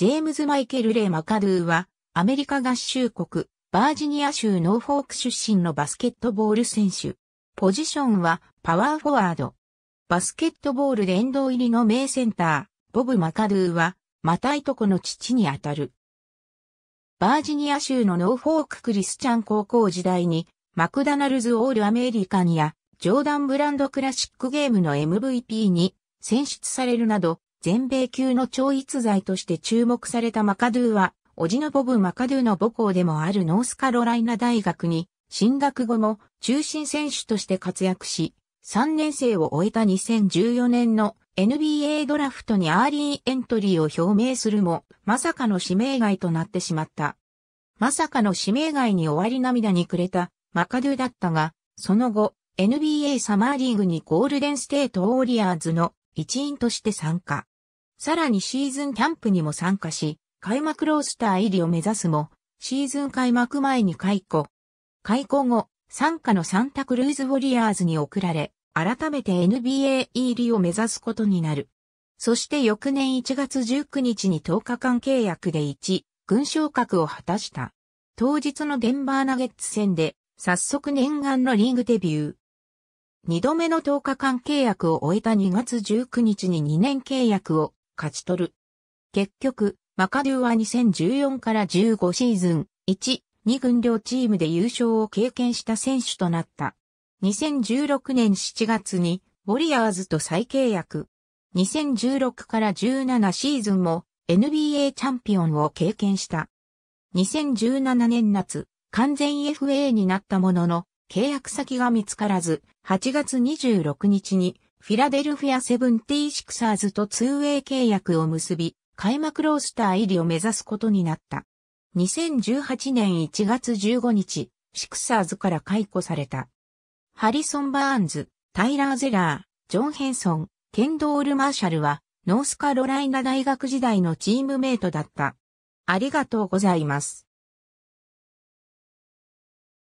ジェームズ・マイケル・レイ・マカドゥは、アメリカ合衆国、バージニア州ノーフォーク出身のバスケットボール選手。ポジションは、パワーフォワード。バスケットボール殿堂入りの名センター、ボブ・マカドゥは、またいとこの父にあたる。バージニア州のノーフォーククリスチャン高校時代に、マクダナルズ・オール・アメリカンや、ジョーダン・ブランド・クラシックゲームの MVP に選出されるなど、全米級の超逸材として注目されたマカドゥは、オジのボブ・マカドゥの母校でもあるノースカロライナ大学に、進学後も中心選手として活躍し、3年生を終えた2014年の NBA ドラフトにアーリーエントリーを表明するも、まさかの指名外となってしまった。まさかの指名外に終わり涙にくれたマカドゥだったが、その後、NBA サマーリーグにゴールデンステートウォリアーズの一員として参加。さらにシーズンキャンプにも参加し、開幕ロースター入りを目指すも、シーズン開幕前に解雇。解雇後、参加のサンタクルーズウォリアーズに送られ、改めて NBA 入りを目指すことになる。そして翌年1月19日に10日間契約で1、軍昇格を果たした。当日のデンバーナゲッツ戦で、早速念願のリーグデビュー。2度目の10日間契約を終えた2月19日に2年契約を勝ち取る。結局、マカドゥは2014から15シーズン、1、2軍両チームで優勝を経験した選手となった。2016年7月に、ウォリアーズと再契約。2016から17シーズンも NBA チャンピオンを経験した。2017年夏、完全 FA になったものの、契約先が見つからず、8月26日にフィラデルフィアセブンティシクサーズとツーウェイ契約を結び、開幕ロースター入りを目指すことになった。2018年1月15日、シクサーズから解雇された。ハリソン・バーンズ、タイラー・ゼラー、ジョン・ヘンソン、ケンドール・マーシャルは、ノースカロライナ大学時代のチームメイトだった。ありがとうございます。